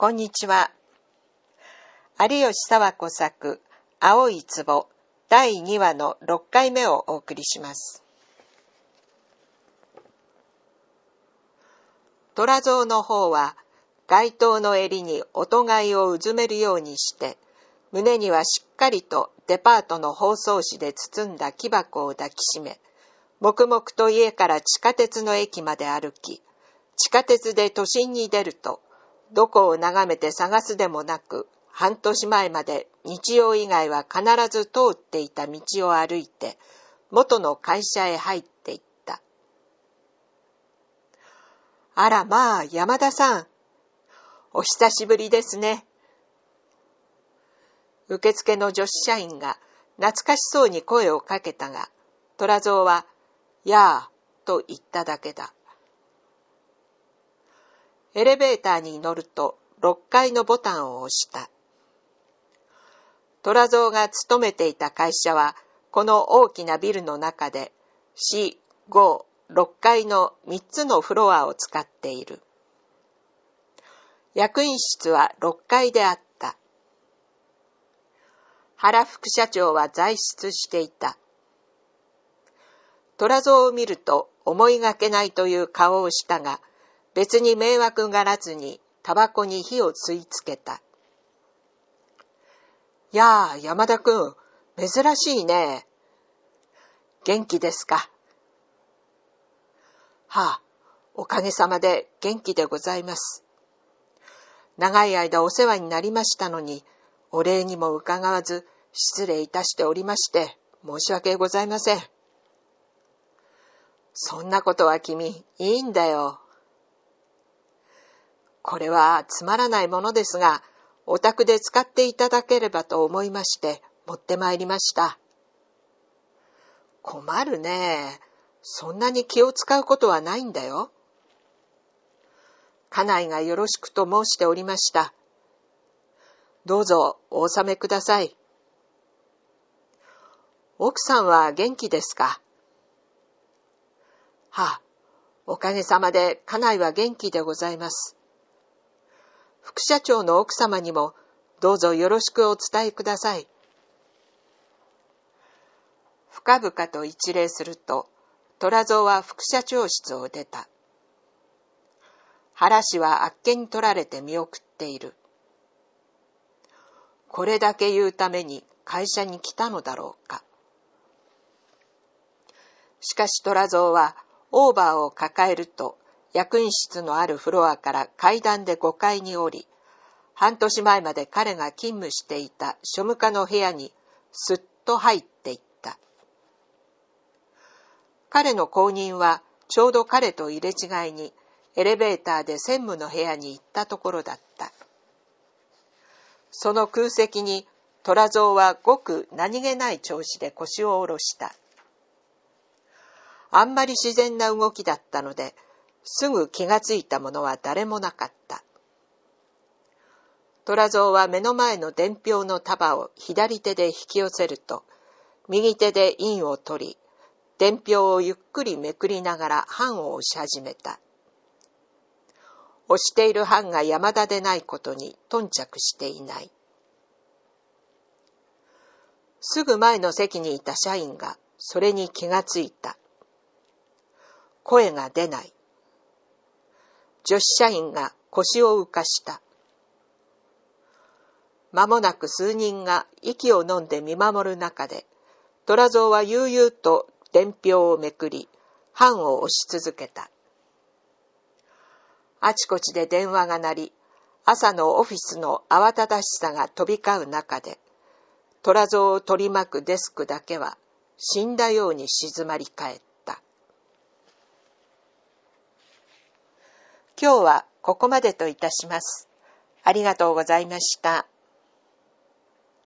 こんにちは。有吉沢子作、青い壺、第2話の6回目をお送りします。虎像の方は、街灯の襟に音いをうずめるようにして、胸にはしっかりとデパートの包装紙で包んだ木箱を抱きしめ、黙々と家から地下鉄の駅まで歩き、地下鉄で都心に出ると、どこを眺めて探すでもなく、半年前まで日曜以外は必ず通っていた道を歩いて、元の会社へ入っていった。あらまあ、山田さん。お久しぶりですね。受付の女子社員が懐かしそうに声をかけたが、虎蔵は、やあ、と言っただけだ。エレベーターに乗ると6階のボタンを押した。虎蔵が勤めていた会社は、この大きなビルの中で、4、5、6階の3つのフロアを使っている。役員室は6階であった。原副社長は在室していた。虎像を見ると思いがけないという顔をしたが、別に迷惑がらずにタバコに火を吸いつけた。やあ、山田くん、珍しいね。元気ですか。はあ、おかげさまで元気でございます。長い間お世話になりましたのに、お礼にも伺わず失礼いたしておりまして、申し訳ございません。そんなことは君、いいんだよ。これはつまらないものですが、お宅で使っていただければと思いまして、持ってまいりました。困るね。そんなに気を使うことはないんだよ。家内がよろしくと申しておりました。どうぞお納めください。奥さんは元気ですかはおかげさまで家内は元気でございます。副社長の奥様にもどうぞよろしくお伝えください。深々と一礼すると、虎蔵は副社長室を出た。原氏はあっけに取られて見送っている。これだけ言うために会社に来たのだろうか。しかし虎蔵はオーバーを抱えると役員室のあるフロアから階段で5階に降り、半年前まで彼が勤務していた庶務課の部屋にすっと入っていった。彼の後任はちょうど彼と入れ違いにエレベーターで専務の部屋に行ったところだった。その空席に虎蔵はごく何気ない調子で腰を下ろした。あんまり自然な動きだったので、すぐ気がついたものは誰もなかった。虎蔵は目の前の伝票の束を左手で引き寄せると、右手で印を取り、伝票をゆっくりめくりながら版を押し始めた。押している版が山田でないことに頓着していない。すぐ前の席にいた社員がそれに気がついた。声が出ない。女子社員が腰を浮かした。間もなく数人が息を飲んで見守る中で、虎蔵は悠々と伝票をめくり、判を押し続けた。あちこちで電話が鳴り、朝のオフィスの慌ただしさが飛び交う中で、虎蔵を取り巻くデスクだけは死んだように静まり返った。今日はここまでといたします。ありがとうございました。